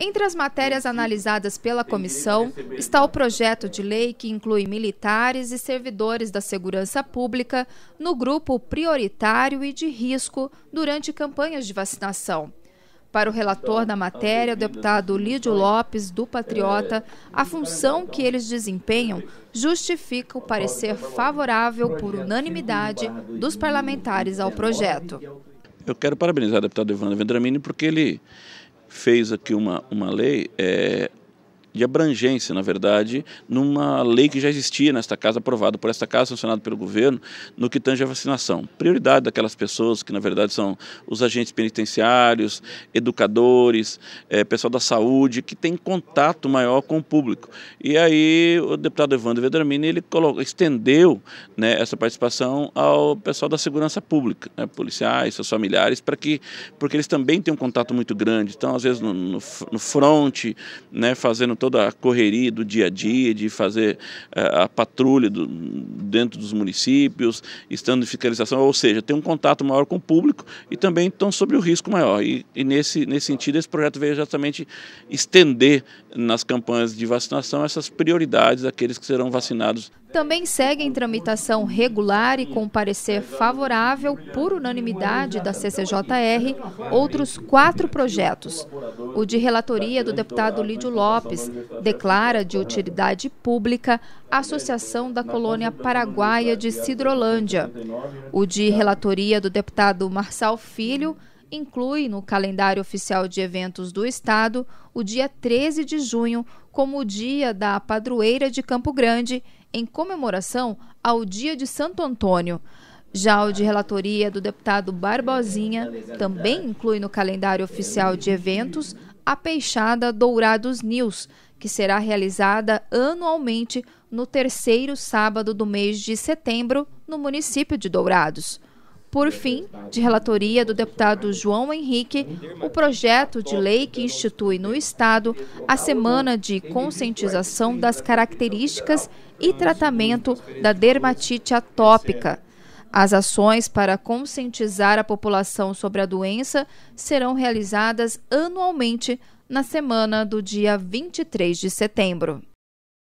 Entre as matérias analisadas pela comissão está o projeto de lei que inclui militares e servidores da segurança pública no grupo prioritário e de risco durante campanhas de vacinação. Para o relator da matéria, o deputado Lídio Lopes, do Patriota, a função que eles desempenham justifica o parecer favorável por unanimidade dos parlamentares ao projeto. Eu quero parabenizar o deputado Evandro Vendramini porque ele fez aqui uma, uma lei é, de abrangência, na verdade, numa lei que já existia nesta casa, aprovada por esta casa, sancionada pelo governo, no que tange a vacinação. Prioridade daquelas pessoas que, na verdade, são os agentes penitenciários, educadores, é, pessoal da saúde, que tem contato maior com o público. E aí o deputado Evandro Vedramini, ele colocou, estendeu né, essa participação ao pessoal da segurança pública, né, policiais, seus familiares, para que, porque eles também têm um contato muito grande, então às vezes no, no, no front, né, fazendo todo toda a correria do dia a dia, de fazer eh, a patrulha do, dentro dos municípios, estando em fiscalização, ou seja, tem um contato maior com o público e também estão sobre o risco maior. E, e nesse, nesse sentido, esse projeto veio justamente estender nas campanhas de vacinação essas prioridades daqueles que serão vacinados também segue em tramitação regular e com parecer favorável, por unanimidade da CCJR, outros quatro projetos. O de relatoria do deputado Lídio Lopes declara de utilidade pública a Associação da Colônia Paraguaia de Sidrolândia. O de relatoria do deputado Marçal Filho inclui no calendário oficial de eventos do Estado o dia 13 de junho como o dia da padroeira de Campo Grande em comemoração ao Dia de Santo Antônio. Já o de relatoria do deputado Barbosinha também inclui no calendário oficial de eventos a Peixada Dourados News, que será realizada anualmente no terceiro sábado do mês de setembro no município de Dourados. Por fim, de relatoria do deputado João Henrique, o projeto de lei que institui no Estado a Semana de Conscientização das Características e Tratamento da Dermatite Atópica. As ações para conscientizar a população sobre a doença serão realizadas anualmente na semana do dia 23 de setembro.